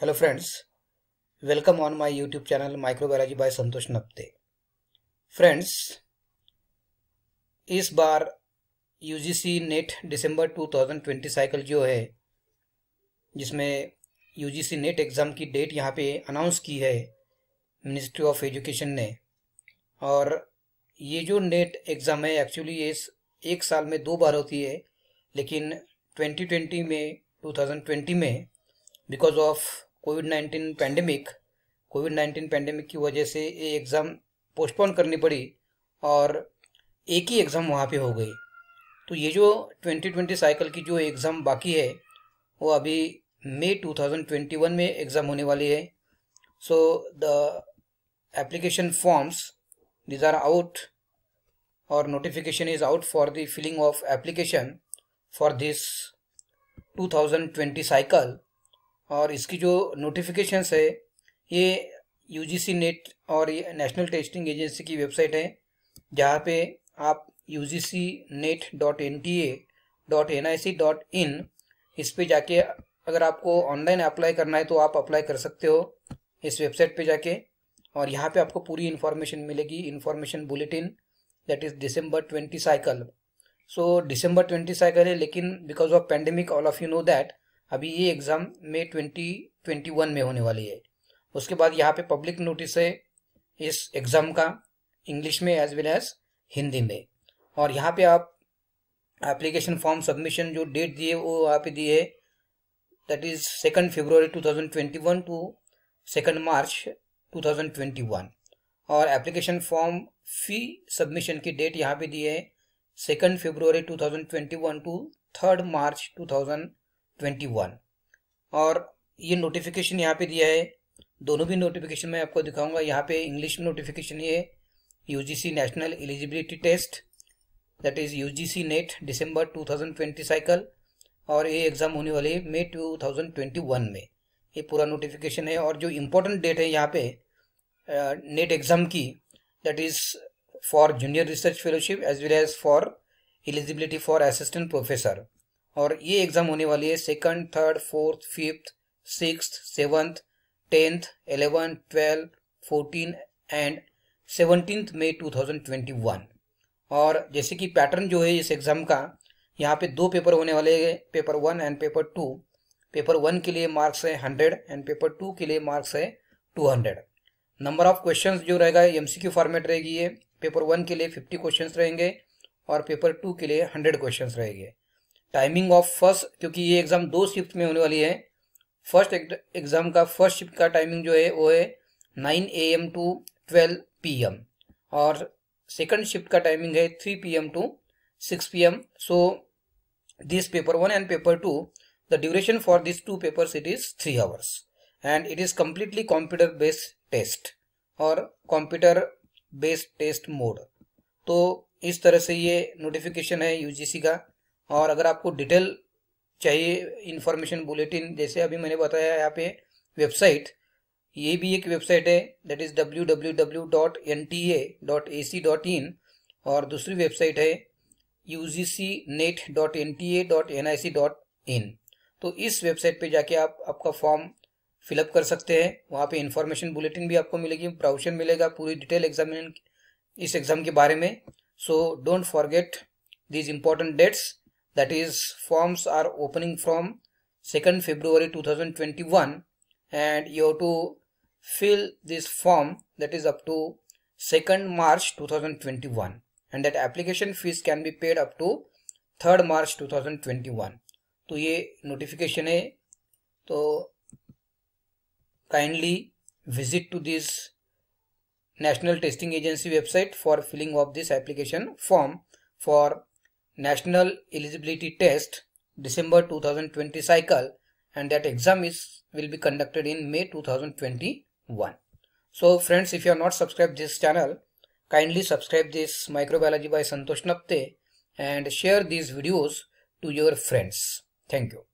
Hello friends welcome on my YouTube channel microbiology by Santosh Napte friends इस बार UGC NET दिसंबर 2020 cycle जो है जिसमें यूजीसी नेट एग्ज़ाम की डेट यहाँ पे अनाउंस की है मिनिस्ट्री ऑफ एजुकेशन ने और ये जो नेट एग्ज़ाम e है एक्चुअली ये एक साल में दो बार होती है लेकिन 2020 में 2020 में because of Covid nineteen pandemic Covid nineteen pandemic की वजह से ये एग्ज़ाम पोस्टपोन करनी पड़ी और एक ही एग्ज़ाम वहाँ पे हो गई तो ये जो 2020 साइकिल की जो एग्ज़ाम बाकी है वो अभी मई 2021 में एग्ज़ाम होने वाली है so the application forms these are out और notification is out for the filling of application for this 2020 cycle और इसकी जो नोटिफिकेशंस है ये यूजीसी नेट और ये नेशनल टेस्टिंग एजेंसी की वेबसाइट है जहाँ पे आप U G C net dot N T A dot N I C dot in इस पर जाके अगर आपको ऑनलाइन अप्लाई करना है तो आप अप्लाई कर सकते हो इस वेबसाइट पे जाके और यहाँ पे आपको पूरी इन्फॉर्मेशन मिलेगी information bulletin that is December twenty cycle so December twenty cycle है लेकिन because of pandemic all of you know that अभी ये एग्ज़ाम में ट्वेंटी ट्वेंटी वन में होने वाली है उसके बाद यहाँ पे पब्लिक नोटिस है इस एग्ज़ाम का इंग्लिश में एज वेल एज हिंदी में और यहाँ पे आप एप्लीकेशन फॉर्म सबमिशन जो डेट दिए वो यहाँ पे दिए that is second twenty 2021 two second March 2021 और एप्लीकेशन फॉर्म फी सबमिशन की डेट यहाँ पे दी है second twenty one two third March thousand 21 और ये नोटिफिकेशन यहाँ पे दिया है दोनों भी नोटिफिकेशन मैं आपको दिखाऊंगा यहाँ पे इंग्लिश में नोटिफिकेशन ये U national eligibility test that is U NET दिसंबर 2020 साइकिल और ये एग्ज़ाम होने वाली है मई 2021 में ये पूरा नोटिफिकेशन है और जो इम्पोर्टेंट डेट है यहाँ पे नेट एग्ज़ाम की that is for junior research fellowship as well as for eligibility for assistant professor और ये एग्ज़ाम होने वाली है second third fourth fifth six seventh tenth eleven twelve fourteen and seventeen two thousand twenty one और जैसे कि pattern जो है इस एग्ज़ाम का यहाँ पे दो पेपर होने वाले हैं paper one and paper two paper one के लिए मार्क्स है हंड्रेड एंड पेपर टू के लिए मार्क्स है two hundred number of question जो रहेगा एम सी क्यू फॉर्मेट रहेगी ये पेपर वन के लिए फिफ्टी क्वेश्चन रहेंगे और पेपर टू के लिए हंड्रेड क्वेश्चन रहेंगे टाइमिंग ऑफ फर्स्ट क्योंकि ये एग्ज़ाम दो शिफ्ट में होने वाली है फर्स्ट एग्ज़ाम का फर्स्ट शिफ्ट का टाइमिंग जो है वो है nine A M to twelve P M और सेकंड शिफ्ट का टाइमिंग है three P M to six P M so this paper one and paper two the duration for this two paper it is three hours and it is completely computer based test और computer based test mode तो इस तरह से ये notification है UGC का और अगर आपको डिटेल चाहिए इन्फॉर्मेशन बुलेटिन जैसे अभी मैंने बताया यहाँ पे वेबसाइट ये भी एक वेबसाइट है that is W W W dot N T A dot A C dot in और दूसरी वेबसाइट है U G C net dot N T A dot N I C dot in तो इस website पे जाके आप आपका फॉर्म फिलअप कर सकते हैं वहाँ पे इन्फॉर्मेशन बुलेटिन भी आपको मिलेगी ब्राउशन मिलेगा पूरी डिटेल एग्जामिन इस एग्ज़ाम के बारे में so don't forget these important dates that is forms are opening from 2nd February 2021 and you have to fill this form that is up to 2nd March 2021 and that application fees can be paid up to 3rd March 2021 So, ये notification. So, kindly visit to this National Testing Agency website for filling of this application form for National Eligibility Test December 2020 cycle and that exam is will be conducted in May 2021. So friends if you are not subscribed this channel kindly subscribe this microbiology by Santosh Napte and share these videos to your friends. Thank you.